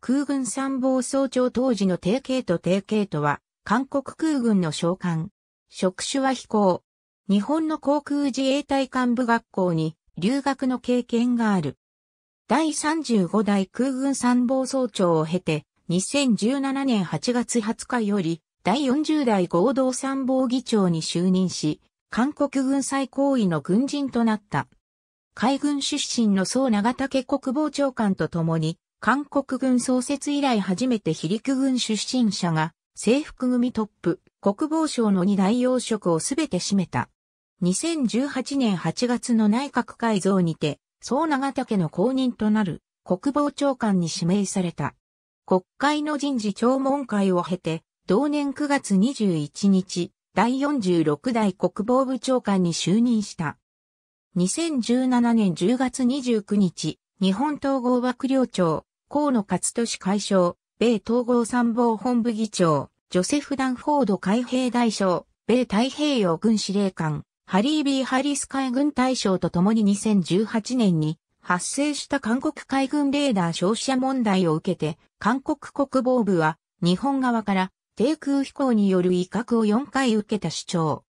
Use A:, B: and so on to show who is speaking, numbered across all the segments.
A: 空軍参謀総長当時の定型と定型とは、韓国空軍の将官。職種は飛行。日本の航空自衛隊幹部学校に留学の経験がある。第35代空軍参謀総長を経て、2017年8月20日より、第40代合同参謀議長に就任し、韓国軍最高位の軍人となった。海軍出身の総長竹国防長官と共に、韓国軍創設以来初めて非陸軍出身者が制服組トップ、国防省の二大要職をすべて占めた。2018年8月の内閣改造にて、総長岳の後任となる国防長官に指名された。国会の人事聴聞会を経て、同年9月21日、第46代国防部長官に就任した。2017年10月29日、日本統合幕僚長、河野勝利会長、米統合参謀本部議長、ジョセフ・ダンフォード海兵大将、米太平洋軍司令官、ハリー・ビー・ハリス海軍大将と共に2018年に発生した韓国海軍レーダー照射問題を受けて、韓国国防部は日本側から低空飛行による威嚇を4回受けた主張。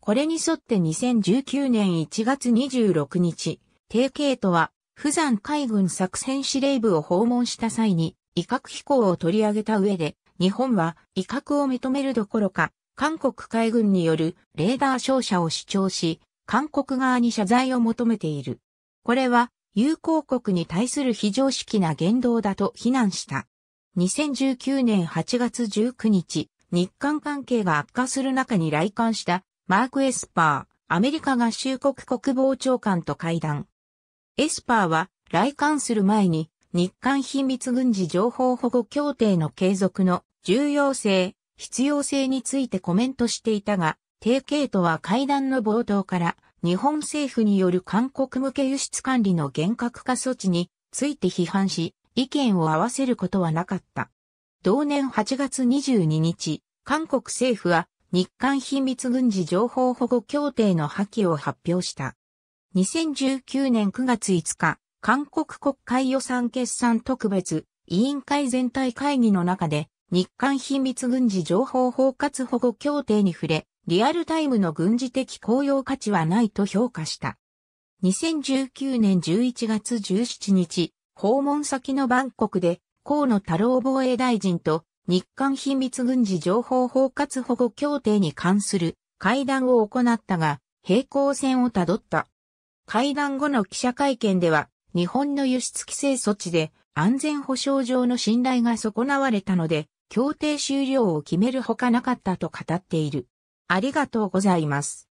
A: これに沿って2019年1月26日、定型とは釜山海軍作戦司令部を訪問した際に、威嚇飛行を取り上げた上で、日本は威嚇を認めるどころか、韓国海軍によるレーダー照射を主張し、韓国側に謝罪を求めている。これは、友好国に対する非常識な言動だと非難した。2019年8月19日、日韓関係が悪化する中に来館したマーク・エスパー、アメリカ合衆国国防長官と会談。エスパーは来館する前に日韓秘密軍事情報保護協定の継続の重要性、必要性についてコメントしていたが、提携とは会談の冒頭から日本政府による韓国向け輸出管理の厳格化措置について批判し、意見を合わせることはなかった。同年8月22日、韓国政府は日韓秘密軍事情報保護協定の破棄を発表した。2019年9月5日、韓国国会予算決算特別委員会全体会議の中で、日韓秘密軍事情報包括保護協定に触れ、リアルタイムの軍事的公用価値はないと評価した。2019年11月17日、訪問先のバンコクで、河野太郎防衛大臣と日韓秘密軍事情報包括保護協定に関する会談を行ったが、平行線をたどった。会談後の記者会見では、日本の輸出規制措置で安全保障上の信頼が損なわれたので、協定終了を決めるほかなかったと語っている。ありがとうございます。